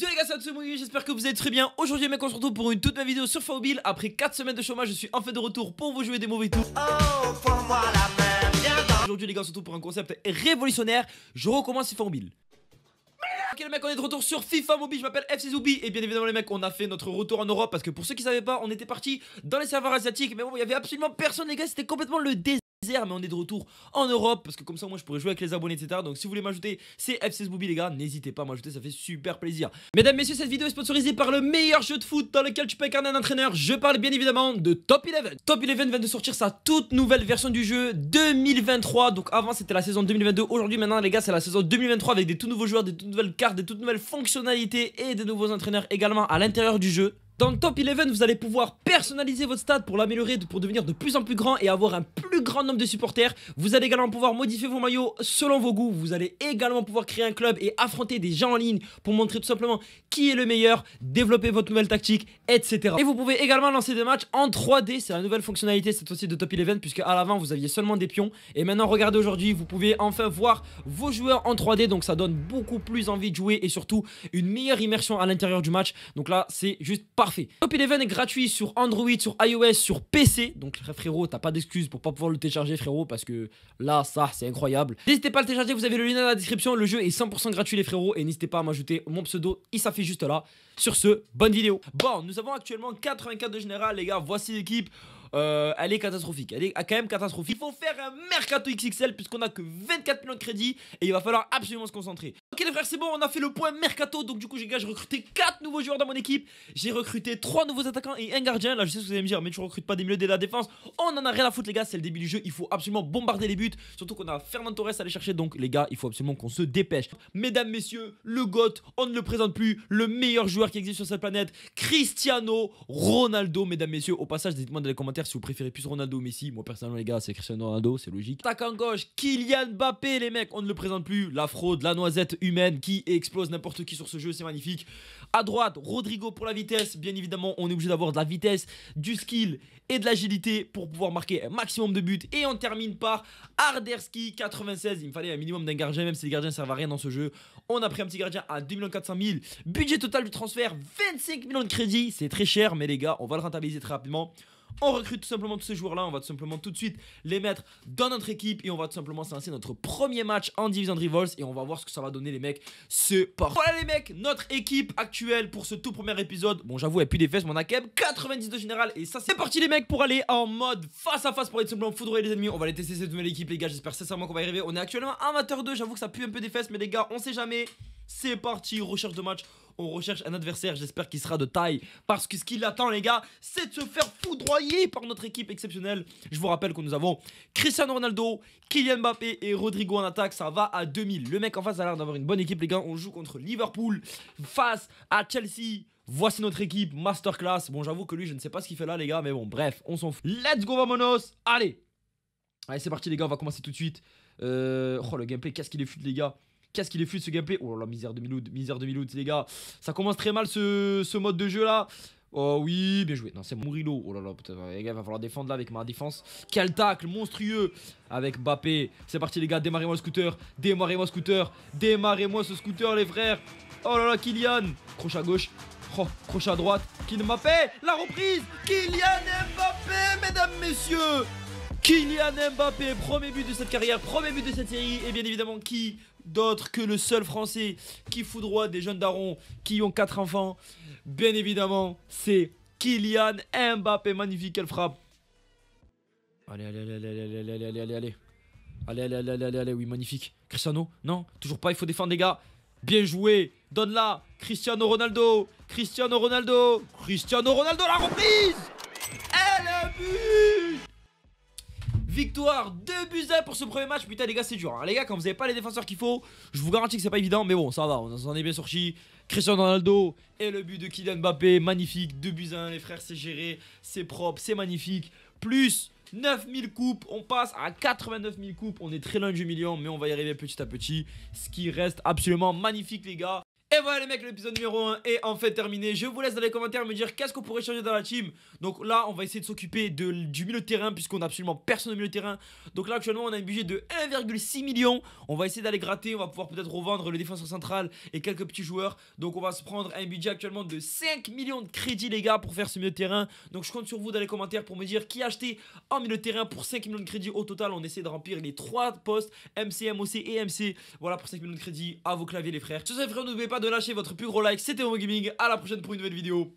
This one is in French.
Yo les gars, c'est monde j'espère que vous allez très bien. Aujourd'hui, mec, on se retrouve pour une toute nouvelle vidéo sur Faubile. Après 4 semaines de chômage, je suis enfin de retour pour vous jouer des mauvais tours. Oh, pour Aujourd'hui, les gars, on se retrouve pour un concept révolutionnaire. Je recommence mobile. Ok les mecs on est de retour sur FIFA Mobile, je m'appelle FC Zoubi et bien évidemment les mecs on a fait notre retour en Europe parce que pour ceux qui savaient pas on était parti dans les serveurs asiatiques mais bon il y avait absolument personne les gars c'était complètement le désert mais on est de retour en Europe parce que comme ça moi je pourrais jouer avec les abonnés etc donc si vous voulez m'ajouter c'est FCS 16 Booby les gars n'hésitez pas à m'ajouter ça fait super plaisir Mesdames messieurs cette vidéo est sponsorisée par le meilleur jeu de foot dans lequel tu peux incarner un entraîneur je parle bien évidemment de Top 11 Top 11 vient de sortir sa toute nouvelle version du jeu 2023 donc avant c'était la saison 2022 aujourd'hui maintenant les gars c'est la saison 2023 avec des tout nouveaux joueurs des toutes nouvelles cartes des toutes nouvelles fonctionnalités et des nouveaux entraîneurs également à l'intérieur du jeu dans Top 11, vous allez pouvoir personnaliser votre stade pour l'améliorer, pour devenir de plus en plus grand et avoir un plus grand nombre de supporters. Vous allez également pouvoir modifier vos maillots selon vos goûts. Vous allez également pouvoir créer un club et affronter des gens en ligne pour montrer tout simplement qui est le meilleur, développer votre nouvelle tactique, etc. Et vous pouvez également lancer des matchs en 3D. C'est la nouvelle fonctionnalité cette fois-ci de Top 11 puisque à l'avant vous aviez seulement des pions. Et maintenant regardez aujourd'hui, vous pouvez enfin voir vos joueurs en 3D. Donc ça donne beaucoup plus envie de jouer et surtout une meilleure immersion à l'intérieur du match. Donc là c'est juste parfait Top Eleven est gratuit sur Android, sur iOS, sur PC. Donc frérot, t'as pas d'excuse pour pas pouvoir le télécharger frérot parce que là, ça, c'est incroyable. N'hésitez pas à le télécharger, vous avez le lien dans la description. Le jeu est 100% gratuit les frérot et n'hésitez pas à m'ajouter mon pseudo, il s'affiche juste là. Sur ce, bonne vidéo. Bon, nous avons actuellement 84 de général les gars, voici l'équipe. Euh, elle est catastrophique. Elle est quand même catastrophique. Il faut faire un mercato XXL puisqu'on a que 24 millions de crédits et il va falloir absolument se concentrer. Ok les frères c'est bon on a fait le point mercato donc du coup j'ai gars j'ai recruté 4 nouveaux joueurs dans mon équipe J'ai recruté 3 nouveaux attaquants et un gardien là je sais ce que vous allez me dire mais tu recrute pas des milieux de la défense On en a rien à foutre les gars c'est le début du jeu il faut absolument bombarder les buts Surtout qu'on a Fernand Torres à aller chercher donc les gars il faut absolument qu'on se dépêche Mesdames messieurs le Got on ne le présente plus le meilleur joueur qui existe sur cette planète Cristiano Ronaldo mesdames messieurs au passage dites moi dans les commentaires si vous préférez plus Ronaldo ou Messi Moi personnellement les gars c'est Cristiano Ronaldo c'est logique en gauche Kylian Mbappé les mecs on ne le présente plus la fraude la noisette qui explose n'importe qui sur ce jeu, c'est magnifique. À droite, Rodrigo pour la vitesse. Bien évidemment, on est obligé d'avoir de la vitesse, du skill et de l'agilité pour pouvoir marquer un maximum de buts. Et on termine par Arderski 96. Il me fallait un minimum d'un gardien, même si les gardiens ne servent à rien dans ce jeu. On a pris un petit gardien à 2 400 000. Budget total du transfert 25 millions de crédits. C'est très cher, mais les gars, on va le rentabiliser très rapidement. On recrute tout simplement tous ces joueurs-là, on va tout simplement tout de suite les mettre dans notre équipe et on va tout simplement se lancer notre premier match en division de Rivals et on va voir ce que ça va donner les mecs. C'est parti. Voilà les mecs, notre équipe actuelle pour ce tout premier épisode. Bon j'avoue, elle pue des fesses, mais on a quand même général et ça c'est parti les mecs pour aller en mode face à face pour aller simplement foudroyer les ennemis. On va aller tester cette nouvelle équipe les gars, j'espère sincèrement qu'on va y arriver. On est actuellement amateur 2, j'avoue que ça pue un peu des fesses mais les gars, on sait jamais. C'est parti, recherche de match on recherche un adversaire, j'espère qu'il sera de taille, parce que ce qu'il attend les gars, c'est de se faire foudroyer par notre équipe exceptionnelle. Je vous rappelle que nous avons Cristiano Ronaldo, Kylian Mbappé et Rodrigo en attaque, ça va à 2000. Le mec en face a l'air d'avoir une bonne équipe, les gars, on joue contre Liverpool, face à Chelsea. Voici notre équipe, masterclass. Bon, j'avoue que lui, je ne sais pas ce qu'il fait là, les gars, mais bon, bref, on s'en fout. Let's go, vamonos Allez Allez, c'est parti, les gars, on va commencer tout de suite. Euh, oh, le gameplay, qu'est-ce qu'il est fut, les gars Qu'est-ce qu'il est de ce gameplay Oh la misère de Miloud, misère de Miloud, les gars. Ça commence très mal ce, mode de jeu là. Oh oui, bien joué. Non, c'est Murilo. Oh là là, putain, les gars, il va falloir défendre là avec ma défense. Quel tacle monstrueux avec Bappé. C'est parti, les gars, démarrez-moi le scooter. Démarrez-moi le scooter. Démarrez-moi ce scooter, les frères. Oh là là, Kylian. Croche à gauche. Oh, croche à droite. Kylian Mbappé. La reprise. Kylian Mbappé, mesdames, messieurs. Kylian Mbappé, premier but de cette carrière, premier but de cette série. Et bien évidemment, qui d'autre que le seul Français qui foudroie des jeunes darons qui ont quatre enfants. Bien évidemment, c'est Kylian Mbappé. Magnifique, Elle frappe. Allez, allez, allez, allez, allez, allez, allez, allez, allez. Allez, allez, allez, allez, allez, oui, magnifique. Cristiano, non, toujours pas, il faut défendre, les gars. Bien joué, donne-la. Cristiano Ronaldo, Cristiano Ronaldo, Cristiano Ronaldo, la reprise. Elle a but Victoire de buts pour ce premier match. Putain, les gars, c'est dur. Hein. Les gars, quand vous n'avez pas les défenseurs qu'il faut, je vous garantis que c'est pas évident. Mais bon, ça va, on en est bien sorti. Cristiano Ronaldo et le but de Kylian Mbappé. Magnifique. de buts Les frères, c'est géré. C'est propre. C'est magnifique. Plus 9000 coupes, on passe à 89000 coupes, on est très loin du million mais on va y arriver petit à petit, ce qui reste absolument magnifique les gars, et voilà les mecs, l'épisode numéro 1 est en fait terminé. Je vous laisse dans les commentaires me dire qu'est-ce qu'on pourrait changer dans la team. Donc là, on va essayer de s'occuper du milieu de terrain puisqu'on a absolument personne au milieu de terrain. Donc là, actuellement, on a un budget de 1,6 million. On va essayer d'aller gratter, on va pouvoir peut-être revendre le défenseur central et quelques petits joueurs. Donc on va se prendre un budget actuellement de 5 millions de crédits les gars pour faire ce milieu de terrain. Donc je compte sur vous dans les commentaires pour me dire qui acheter en milieu de terrain pour 5 millions de crédits au total. On essaie de remplir les 3 postes MC, MOC et MC. Voilà pour 5 millions de crédits à vos claviers les frères. Ce serait n'oubliez pas de lâcher votre plus gros like. C'était Homo Gaming. À la prochaine pour une nouvelle vidéo.